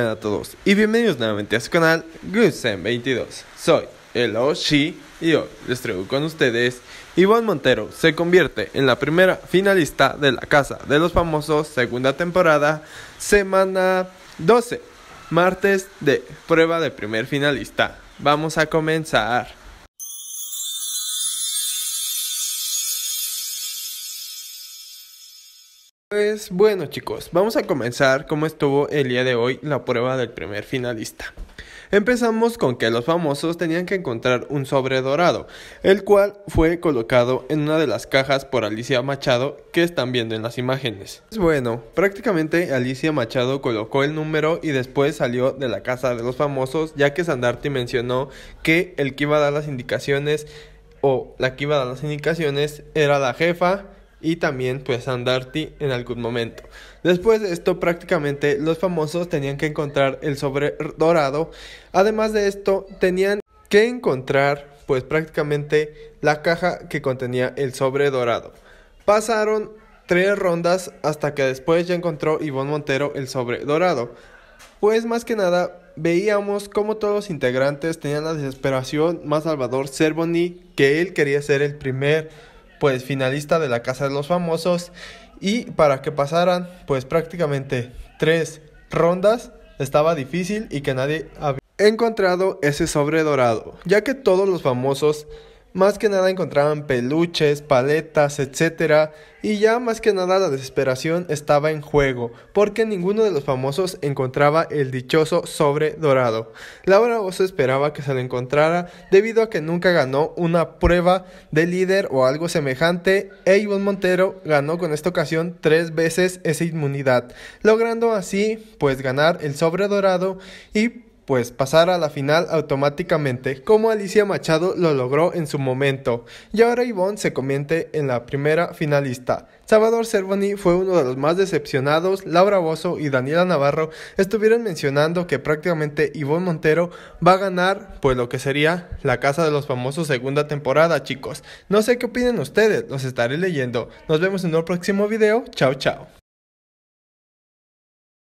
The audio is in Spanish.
a todos y bienvenidos nuevamente a su canal GooseM22. Soy el Oshi y hoy les traigo con ustedes Ivonne Montero se convierte en la primera finalista de la Casa de los Famosos segunda temporada, semana 12, martes de prueba de primer finalista. Vamos a comenzar. Pues bueno chicos, vamos a comenzar cómo estuvo el día de hoy la prueba del primer finalista. Empezamos con que los famosos tenían que encontrar un sobre dorado, el cual fue colocado en una de las cajas por Alicia Machado que están viendo en las imágenes. Pues bueno, prácticamente Alicia Machado colocó el número y después salió de la casa de los famosos ya que Sandarti mencionó que el que iba a dar las indicaciones o la que iba a dar las indicaciones era la jefa y también pues Andarty en algún momento. Después de esto prácticamente los famosos tenían que encontrar el sobre dorado. Además de esto tenían que encontrar pues prácticamente la caja que contenía el sobre dorado. Pasaron tres rondas hasta que después ya encontró Ivonne Montero el sobre dorado. Pues más que nada veíamos cómo todos los integrantes tenían la desesperación más Salvador Cervoni que él quería ser el primer pues finalista de la Casa de los Famosos y para que pasaran pues prácticamente tres rondas estaba difícil y que nadie había encontrado ese sobre dorado, ya que todos los famosos más que nada encontraban peluches, paletas, etc. Y ya más que nada la desesperación estaba en juego, porque ninguno de los famosos encontraba el dichoso sobre dorado. Laura Oso esperaba que se lo encontrara debido a que nunca ganó una prueba de líder o algo semejante, e Montero ganó con esta ocasión tres veces esa inmunidad, logrando así pues ganar el sobre dorado y pues pasar a la final automáticamente, como Alicia Machado lo logró en su momento. Y ahora Ivonne se convierte en la primera finalista. Salvador Cervoni fue uno de los más decepcionados, Laura Bozo y Daniela Navarro estuvieron mencionando que prácticamente Ivonne Montero va a ganar pues lo que sería la Casa de los Famosos segunda temporada, chicos. No sé qué opinen ustedes, los estaré leyendo. Nos vemos en un próximo video, chao chao.